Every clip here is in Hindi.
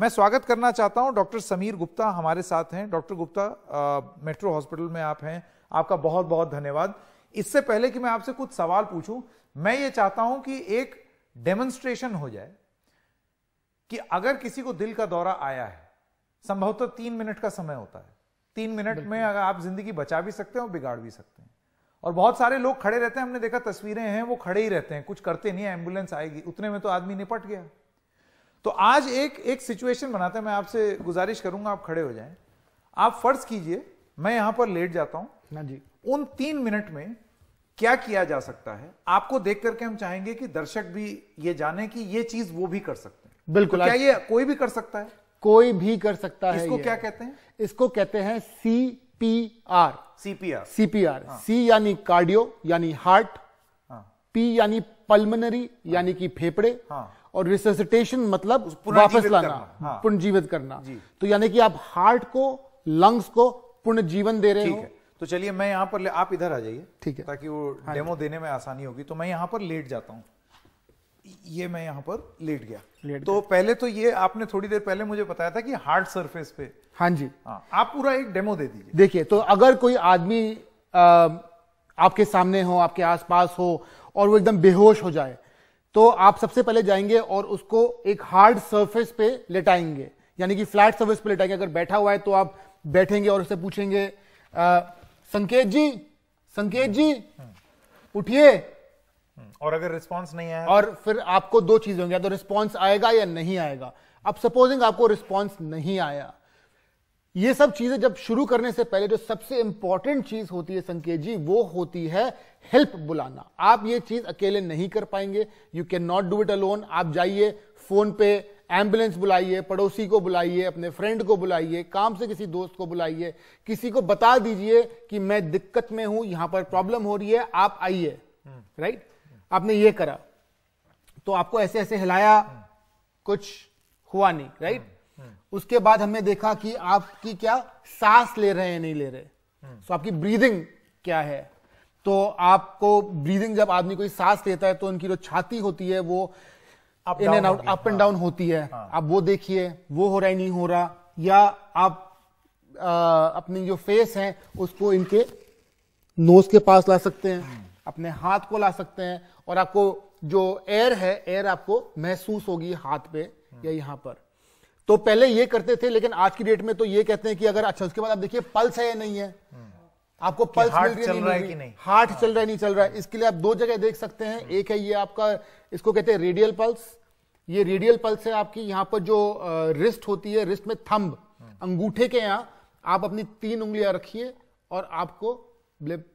मैं स्वागत करना चाहता हूं डॉक्टर समीर गुप्ता हमारे साथ हैं डॉक्टर गुप्ता मेट्रो हॉस्पिटल में आप हैं आपका बहुत बहुत धन्यवाद इससे पहले कि मैं आपसे कुछ सवाल पूछूं मैं ये चाहता हूं कि एक डेमोन्स्ट्रेशन हो जाए कि अगर किसी को दिल का दौरा आया है संभवतः तीन मिनट का समय होता है तीन मिनट में अगर आप जिंदगी बचा भी सकते हैं और बिगाड़ भी सकते हैं और बहुत सारे लोग खड़े रहते हैं हमने देखा तस्वीरें हैं वो खड़े ही रहते हैं कुछ करते नहीं है एम्बुलेंस आएगी उतने में तो आदमी निपट गया तो आज एक एक सिचुएशन बनाते हैं मैं आपसे गुजारिश करूंगा आप खड़े हो जाएं आप फर्ज कीजिए मैं यहां पर लेट जाता हूं ना हाँ जी उन तीन मिनट में क्या किया जा सकता है आपको देख करके हम चाहेंगे कि दर्शक भी ये जाने कि ये चीज वो भी कर सकते हैं तो बिल्कुल तो क्या ये कोई भी कर सकता है कोई भी कर सकता इसको है इसको क्या कहते हैं इसको कहते हैं C P R C P R C P R C यानी कार्डियो यानी हार्ट पी यानी पल्मनरी हाँ। यानी कि फेफड़े हाँ। और रिसेसिटेशन मतलब वापस लाना हाँ। पुनर्जीवित करना तो यानी कि आप हार्ट को लंग्स को पुनर्जीवन दे रहे हो तो चलिए मैं यहाँ पर आप इधर आ जाइए ठीक है ताकि वो हाँ डेमो देने में आसानी होगी तो मैं यहाँ पर लेट जाता हूँ ये मैं यहाँ पर लेट गया लेट तो गया। पहले तो ये आपने थोड़ी देर पहले मुझे बताया था कि हार्ड सरफेस पे हाँ जी हाँ आप पूरा एक डेमो दे दीजिए देखिए तो अगर कोई आदमी आपके सामने हो आपके आसपास हो और वो एकदम बेहोश हो जाए तो आप सबसे पहले जाएंगे और उसको एक हार्ड सरफेस पे लेटाएंगे यानी कि फ्लैट सर्विस पे लेटाएंगे अगर बैठा हुआ है तो आप बैठेंगे और उससे पूछेंगे आ, संकेत जी संकेत जी उठिए हम्म। और अगर रिस्पॉन्स नहीं आया और फिर आपको दो चीजें होंगी तो रिस्पॉन्स आएगा या नहीं आएगा अब सपोजिंग आपको रिस्पॉन्स नहीं आया ये सब चीजें जब शुरू करने से पहले जो सबसे इंपॉर्टेंट चीज होती है संकेत जी वो होती है हेल्प बुलाना आप ये चीज अकेले नहीं कर पाएंगे you can not do it alone आप जाइए फोन पे एम्बुलेंस बुलाइए पड़ोसी को बुलाइए अपने फ्रेंड को बुलाइए काम से किसी दोस्त को बुलाइए किसी को बता दीजिए कि मैं दिक्कत में हूं यहां पर प्रॉब्लम हो रही है आप आइए राइट आपने ये करा तो आपको ऐसे ऐसे हिलाया कुछ हुआ नहीं राइट उसके बाद हमने देखा कि आपकी क्या सांस ले रहे हैं नहीं ले रहे सो तो आपकी ब्रीदिंग क्या है तो आपको ब्रीदिंग जब आदमी कोई सांस लेता है तो उनकी जो छाती होती है वो in and out up and down होती है हाँ। आप वो देखिए वो हो रहा है नहीं हो रहा या आप आ, अपनी जो फेस है उसको इनके नोज के पास ला सकते हैं अपने हाथ को ला सकते हैं और आपको जो एयर है एयर आपको महसूस होगी हाथ पे या यहाँ पर तो पहले ये करते थे लेकिन आज की डेट में तो ये कहते हैं कि अगर अच्छा उसके बाद आप देखिए पल्स है या नहीं है हम्म। आपको पल्स मिल रही है नहीं, नहीं, हार्ट चल रहा है नहीं चल रहा है इसके लिए आप दो जगह देख सकते हैं हम्म। एक है ये आपका इसको कहते हैं रेडियल पल्स ये रेडियल पल्स है आपकी यहाँ पर जो रिस्ट होती है रिस्ट में थंब हम्म। अंगूठे के यहाँ आप अपनी तीन उंगलियां रखिए और आपको ब्लिप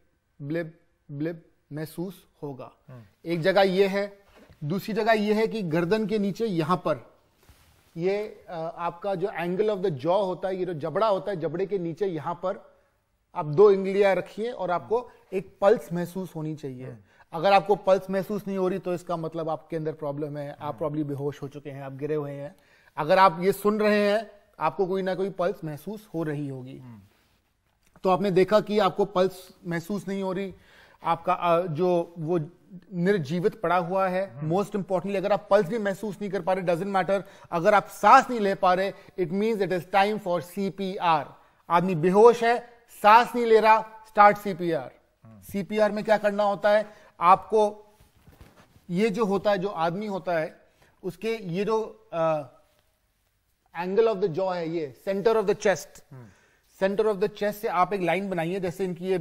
ब्लिप ब्लिप महसूस होगा एक जगह ये है दूसरी जगह ये है कि गर्दन के नीचे यहां पर ये आपका जो एंगल ऑफ द जॉ होता है ये जो जबड़ा होता है जबड़े के नीचे यहां पर आप दो इंगलियां रखिए और आपको एक पल्स महसूस होनी चाहिए अगर आपको पल्स महसूस नहीं हो रही तो इसका मतलब आपके अंदर प्रॉब्लम है आप प्रॉब्लम बेहोश हो चुके हैं आप गिरे हुए हैं अगर आप ये सुन रहे हैं आपको कोई ना कोई पल्स महसूस हो रही होगी हम्म। तो आपने देखा कि आपको पल्स महसूस नहीं हो रही आपका जो वो निर्जीवित पड़ा हुआ है मोस्ट हम्म। इंपॉर्टेंटली अगर आप पल्स भी महसूस नहीं कर पा रहे डजेंट मैटर अगर आप सांस नहीं ले पा रहे it mean it is time for CPR आदमी बेहोश है सांस नहीं ले रहा स्टार्ट सीपीआर सीपीआर में क्या करना होता है आपको ये जो होता है जो आदमी होता है उसके ये जो एंगल ऑफ द जॉ है ये centre of the chest centre of the chest से आप एक लाइन बनाइए जैसे इनकी ये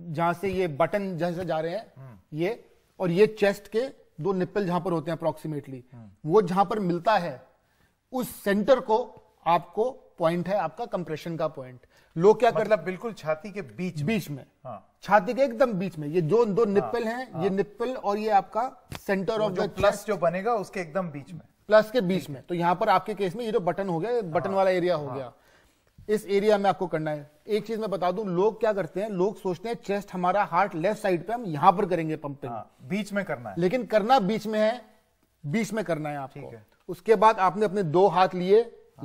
जहां से ये बटन जहां से जा रहे हैं हम्म। ये और ये चेस्ट के दो निप्पल जहां पर होते हैं अप्रोक्सीमेटली हम्म। वो जहां पर मिलता है उस सेंटर को आपको पॉइंट है आपका कंप्रेशन का पॉइंट लोग क्या मतलब करते बिल्कुल छाती के बीच बीच में हाँ। छाती के एकदम बीच में ये जो दो निप्पल हाँ, हैं हाँ। ये निप्पल और ये आपका सेंटर ऑफ द प्लस जो बनेगा उसके एकदम बीच में प्लस के बीच में तो यहाँ पर आपके केस में ये जो बटन हो गया बटन हाँ। वाला एरिया हो हाँ। गया इस एरिया में आपको करना है एक चीज मैं बता दूं लोग क्या करते हैं लोग सोचते हैं चेस्ट हमारा हार्ट लेफ्ट साइड पे हम यहां पर करेंगे पंपिंग हाँ, बीच में करना है लेकिन करना बीच में है बीच में करना है आपको है। उसके बाद आपने अपने दो हाथ लिए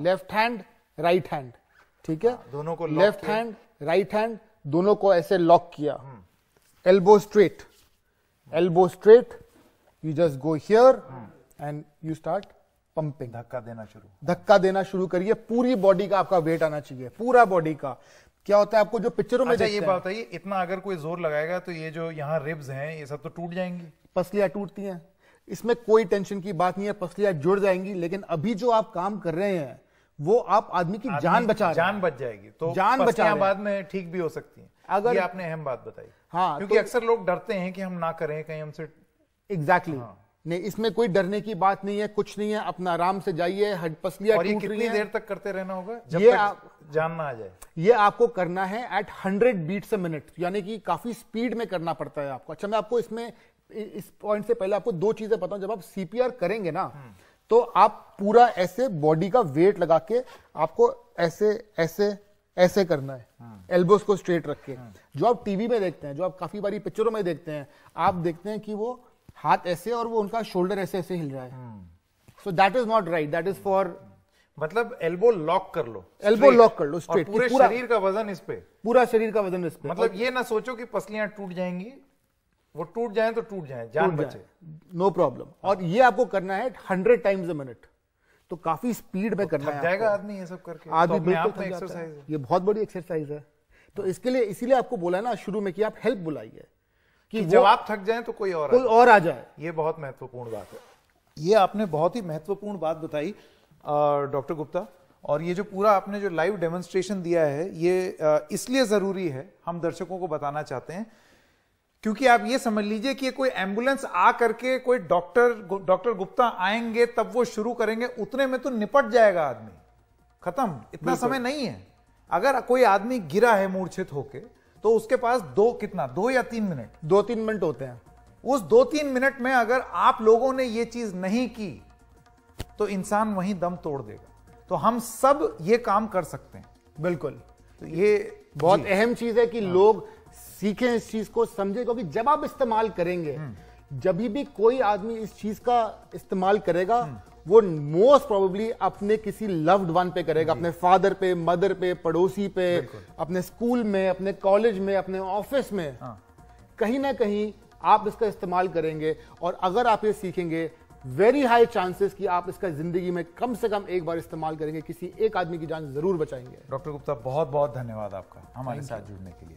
लेफ्ट हैंड राइट हैंड ठीक है हाँ, दोनों को लेफ्ट हैंड राइट हैंड दोनों को ऐसे लॉक किया elbow straight elbow straight you just go here and you start pumping धक्का देना शुरू धक्का देना शुरू करिए पूरी बॉडी का आपका वेट आना चाहिए पूरा बॉडी का क्या होता है आपको जो पिक्चरों में अच्छा, ये बात बताइए इतना अगर कोई जोर लगाएगा तो ये जो यहाँ रिब्स हैं ये सब तो टूट जाएंगी पसलियां टूटती हैं इसमें कोई टेंशन की बात नहीं है पसलियां जुड़ जाएंगी लेकिन अभी जो आप काम कर रहे हैं वो आप आदमी की आदमी जान बचा जान बच जाएगी तो जान बचा बाद में ठीक भी हो सकती है अगर ये आपने अहम बात बताई हाँ क्योंकि तो- अक्सर लोग डरते हैं कि हम ना करें कहीं हमसे एग्जैक्टली हाँ। नहीं इसमें कोई डरने की बात नहीं है कुछ नहीं है अपना आराम से जाइए हड पसलिया और ये कितनी देर तक करते रहना होगा जब ये आप जानना आ जाए ये आपको करना है eight hundred beats a minute यानी कि काफी स्पीड में करना पड़ता है आपको अच्छा मैं आपको इसमें इस पॉइंट से पहले आपको दो चीजें बताऊं जब आप सीपीआर करेंगे ना हम्म। तो आप पूरा ऐसे बॉडी का वेट लगा के आपको ऐसे ऐसे ऐसे करना है एल्बोस हम्म। को स्ट्रेट रख के हम्म। जो आप टीवी में देखते हैं जो आप काफी बारी पिक्चरों में देखते हैं आप देखते हैं कि वो हाथ ऐसे और वो उनका शोल्डर ऐसे ऐसे हिल रहा है so that is not right that is for मतलब एल्बो लॉक कर लो एल्बो लॉक कर लो स्ट्रेट पूरे शरीर का वजन इस पे पूरा शरीर का वजन इस पे मतलब ये ना सोचो कि पसलियां टूट जाएंगी वो टूट जाए तो टूट जाए जान बचे नो प्रॉब्लम हाँ। और ये आपको करना है हंड्रेड टाइम्स अ मिनट तो काफी स्पीड में तो करना है जाएगा आदमी ये सब करके आदमी तो बिल्कुल एक्सरसाइज ये बहुत बड़ी एक्सरसाइज है तो इसके लिए इसीलिए आपको बोला ना शुरू में कि आप हेल्प बुलाइए कि आप थक जाए तो कोई और कोई और आ जाए ये बहुत महत्वपूर्ण बात है ये आपने बहुत ही महत्वपूर्ण बात बताई डॉक्टर गुप्ता और ये जो पूरा आपने जो लाइव डेमोन्स्ट्रेशन दिया है ये इसलिए ज़रूरी है हम दर्शकों को बताना चाहते हैं क्योंकि आप ये समझ लीजिए कि कोई एम्बुलेंस आ करके कोई डॉक्टर डॉक्टर गुप्ता आएंगे तब वो शुरू करेंगे उतने में तो निपट जाएगा आदमी खत्म इतना समय नहीं है अगर कोई आदमी गिरा है मूर्छित होकर तो उसके पास दो कितना दो या तीन मिनट दो तीन मिनट होते हैं उस दो तीन मिनट में अगर आप लोगों ने ये चीज नहीं की तो इंसान वहीं दम तोड़ देगा तो हम सब ये काम कर सकते हैं बिल्कुल तो ये बहुत अहम चीज है कि हाँ। लोग सीखें इस चीज को समझे क्योंकि जब आप इस्तेमाल करेंगे हम्म। जब भी कोई आदमी इस चीज का इस्तेमाल करेगा हम्म। वो मोस्ट प्रोबेबली अपने किसी लव्ड वन पे करेगा अपने फादर पे मदर पे पड़ोसी पे अपने स्कूल में अपने कॉलेज में अपने ऑफिस में हाँ। कहीं ना कहीं आप इसका इस्तेमाल करेंगे और अगर आप ये सीखेंगे वेरी हाई चांसेस कि आप इसका जिंदगी में कम से कम एक बार इस्तेमाल करेंगे किसी एक आदमी की जान जरूर बचाएंगे डॉक्टर गुप्ता बहुत बहुत धन्यवाद आपका हमारे साथ जुड़ने के लिए